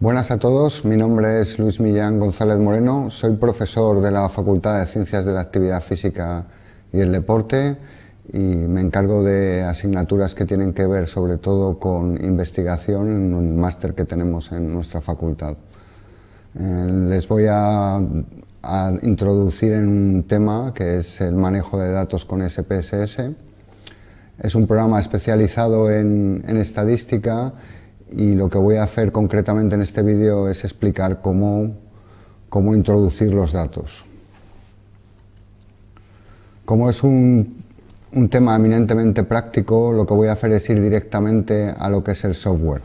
Buenas a todos, mi nombre es Luis Millán González Moreno, soy profesor de la Facultad de Ciencias de la Actividad Física y el Deporte y me encargo de asignaturas que tienen que ver sobre todo con investigación en un máster que tenemos en nuestra facultad. Eh, les voy a a introducir en un tema que es el manejo de datos con SPSS. Es un programa especializado en, estadística y lo que voy a hacer concretamente en este vídeo es explicar cómo, introducir los datos. Como es un, un tema eminentemente práctico, lo que voy a hacer es ir directamente a lo que es el software.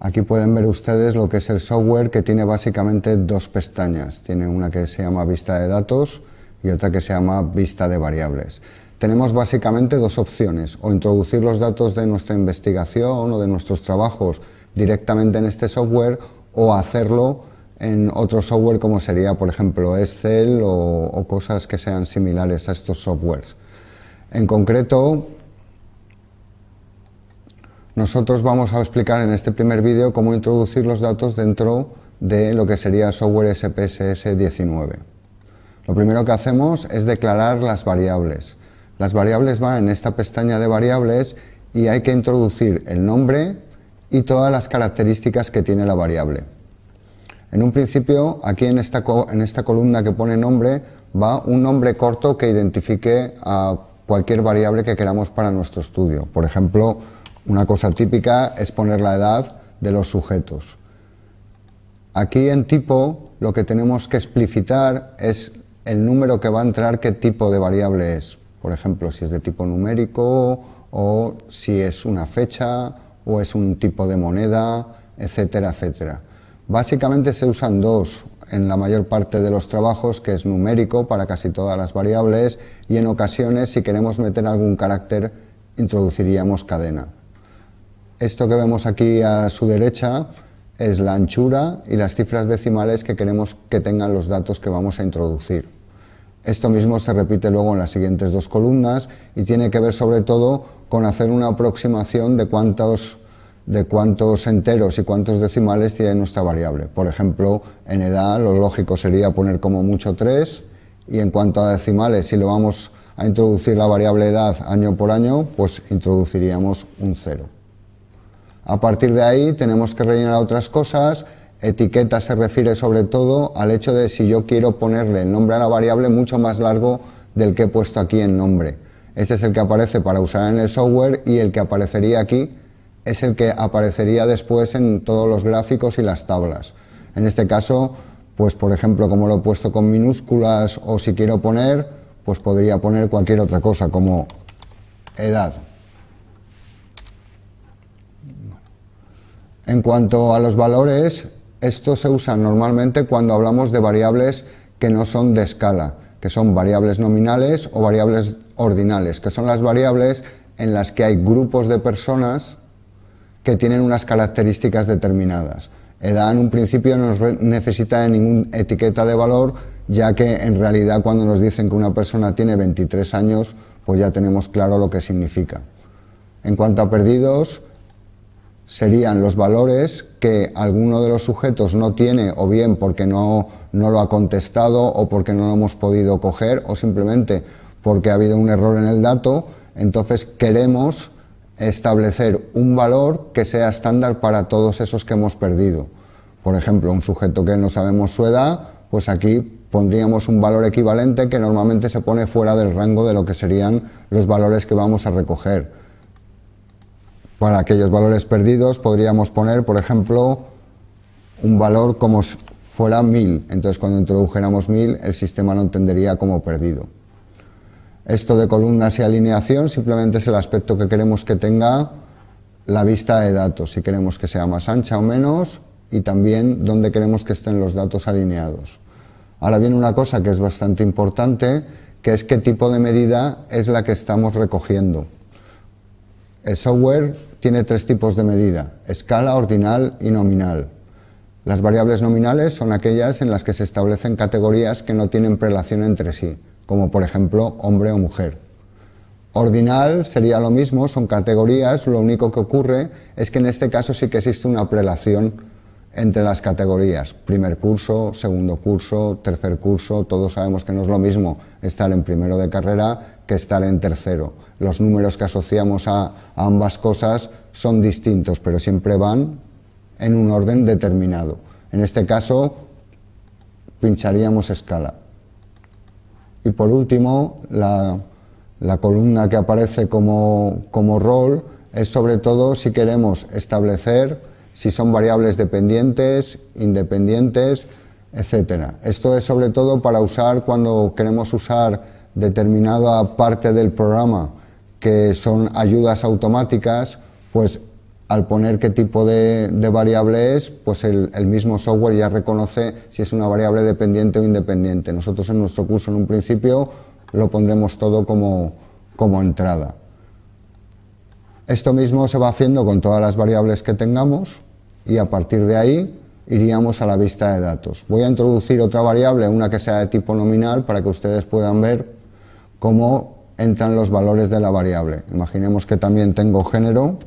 Aquí pueden ver ustedes lo que es el software que tiene básicamente dos pestañas. Tiene una que se llama vista de datos y otra que se llama vista de variables. Tenemos básicamente dos opciones, o introducir los datos de nuestra investigación o de nuestros trabajos directamente en este software o hacerlo en otro software como sería, por ejemplo, Excel o, cosas que sean similares a estos softwares. En concreto, nosotros vamos a explicar en este primer vídeo cómo introducir los datos dentro de lo que sería software SPSS 19. Lo primero que hacemos es declarar las variables. Las variables van en esta pestaña de variables y hay que introducir el nombre y todas las características que tiene la variable. En un principio, aquí en esta, en esta columna que pone nombre, va un nombre corto que identifique a cualquier variable que queramos para nuestro estudio. Por ejemplo, una cosa típica es poner la edad de los sujetos. Aquí en tipo lo que tenemos que explicitar es el número que va a entrar, qué tipo de variable es. Por ejemplo, si es de tipo numérico o si es una fecha o es un tipo de moneda, etcétera, etcétera. Básicamente se usan dos en la mayor parte de los trabajos, que es numérico para casi todas las variables y en ocasiones si queremos meter algún carácter introduciríamos cadena. Esto que vemos aquí a su derecha es la anchura y las cifras decimales que queremos que tengan los datos que vamos a introducir. Esto mismo se repite luego en las siguientes dos columnas y tiene que ver sobre todo con hacer una aproximación de cuántos, enteros y cuántos decimales tiene nuestra variable. Por ejemplo, en edad lo lógico sería poner como mucho 3 y en cuanto a decimales, si lo vamos a introducir la variable edad año por año, pues introduciríamos un 0. A partir de ahí tenemos que rellenar otras cosas. Etiqueta se refiere sobre todo al hecho de si yo quiero ponerle el nombre a la variable mucho más largo del que he puesto aquí en nombre. Este es el que aparece para usar en el software y el que aparecería aquí es el que aparecería después en todos los gráficos y las tablas. En este caso, pues por ejemplo, como lo he puesto con minúsculas o si quiero poner, pues podría poner cualquier otra cosa como edad. En cuanto a los valores, estos se usan normalmente cuando hablamos de variables que no son de escala, que son variables nominales o variables ordinales, que son las variables en las que hay grupos de personas que tienen unas características determinadas. Edad, en un principio no necesita ninguna etiqueta de valor, ya que en realidad cuando nos dicen que una persona tiene 23 años, pues ya tenemos claro lo que significa. En cuanto a perdidos, serían los valores que alguno de los sujetos no tiene o bien porque no, lo ha contestado o porque no lo hemos podido coger o simplemente porque ha habido un error en el dato, entonces queremos establecer un valor que sea estándar para todos esos que hemos perdido. Por ejemplo, un sujeto que no sabemos su edad, pues aquí pondríamos un valor equivalente que normalmente se pone fuera del rango de lo que serían los valores que vamos a recoger para aquellos valores perdidos podríamos poner, por ejemplo, un valor como si fuera 1000. Entonces, cuando introdujéramos 1000, el sistema lo entendería como perdido. Esto de columnas y alineación simplemente es el aspecto que queremos que tenga la vista de datos, si queremos que sea más ancha o menos, y también dónde queremos que estén los datos alineados. Ahora viene una cosa que es bastante importante, que es qué tipo de medida es la que estamos recogiendo. El software tiene tres tipos de medida, escala, ordinal y nominal. Las variables nominales son aquellas en las que se establecen categorías que no tienen prelación entre sí, como por ejemplo hombre o mujer. Ordinal sería lo mismo, son categorías, lo único que ocurre es que en este caso sí que existe una prelación entre las categorías, primer curso, segundo curso, tercer curso, todos sabemos que no es lo mismo estar en primero de carrera que estar en tercero. Los números que asociamos a, ambas cosas son distintos, pero siempre van en un orden determinado. En este caso, pincharíamos escala. Y por último, la, columna que aparece como, como rol es sobre todo si queremos establecer si son variables dependientes, independientes, etc. Esto es sobre todo para usar cuando queremos usar determinada parte del programa que son ayudas automáticas, pues al poner qué tipo de, variable es, pues el, mismo software ya reconoce si es una variable dependiente o independiente. Nosotros en nuestro curso en un principio lo pondremos todo como, como entrada. Esto mismo se va haciendo con todas las variables que tengamos y a partir de ahí iríamos a la vista de datos. Voy a introducir otra variable, una que sea de tipo nominal, para que ustedes puedan ver cómo entran los valores de la variable. Imaginemos que también tengo género,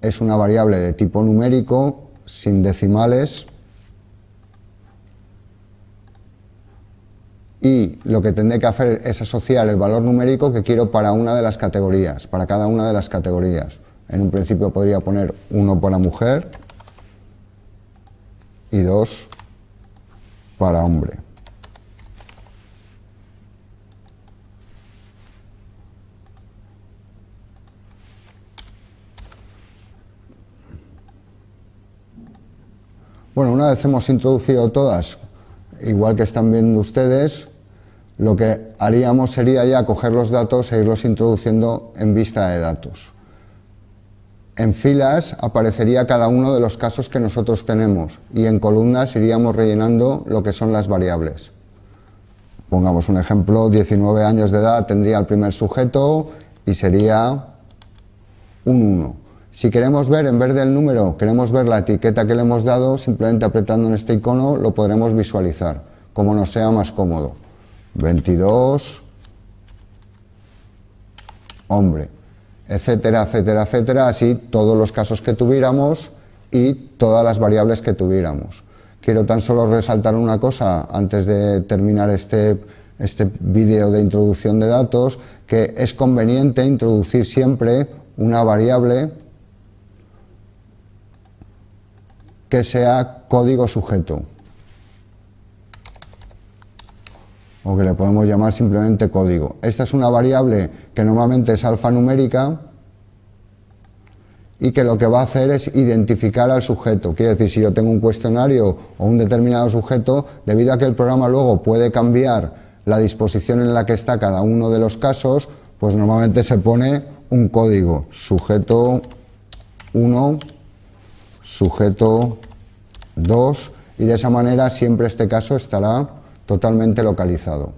es una variable de tipo numérico, sin decimales, y lo que tendré que hacer es asociar el valor numérico que quiero para una de las categorías, para cada una de las categorías. En un principio podría poner uno para mujer y dos para hombre. Bueno, una vez hemos introducido todas, igual que están viendo ustedes, lo que haríamos sería ya coger los datos e irlos introduciendo en vista de datos. En filas aparecería cada uno de los casos que nosotros tenemos y en columnas iríamos rellenando lo que son las variables. Pongamos un ejemplo, 19 años de edad tendría el primer sujeto y sería un 1. Si queremos ver, en vez del número, queremos ver la etiqueta que le hemos dado, simplemente apretando en este icono lo podremos visualizar, como nos sea más cómodo. 22, hombre etcétera, etcétera, etcétera, así todos los casos que tuviéramos y todas las variables que tuviéramos. Quiero tan solo resaltar una cosa antes de terminar este, este vídeo de introducción de datos, que es conveniente introducir siempre una variable que sea código sujeto. o que le podemos llamar simplemente código. Esta es una variable que normalmente es alfanumérica y que lo que va a hacer es identificar al sujeto. Quiere decir, si yo tengo un cuestionario o un determinado sujeto, debido a que el programa luego puede cambiar la disposición en la que está cada uno de los casos, pues normalmente se pone un código, sujeto 1, sujeto 2, y de esa manera siempre este caso estará totalmente localizado.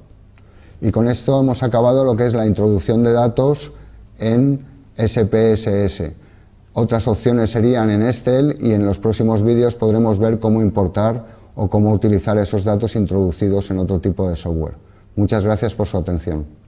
Y con esto hemos acabado lo que es la introducción de datos en SPSS. Otras opciones serían en Excel y en los próximos vídeos podremos ver cómo importar o cómo utilizar esos datos introducidos en otro tipo de software. Muchas gracias por su atención.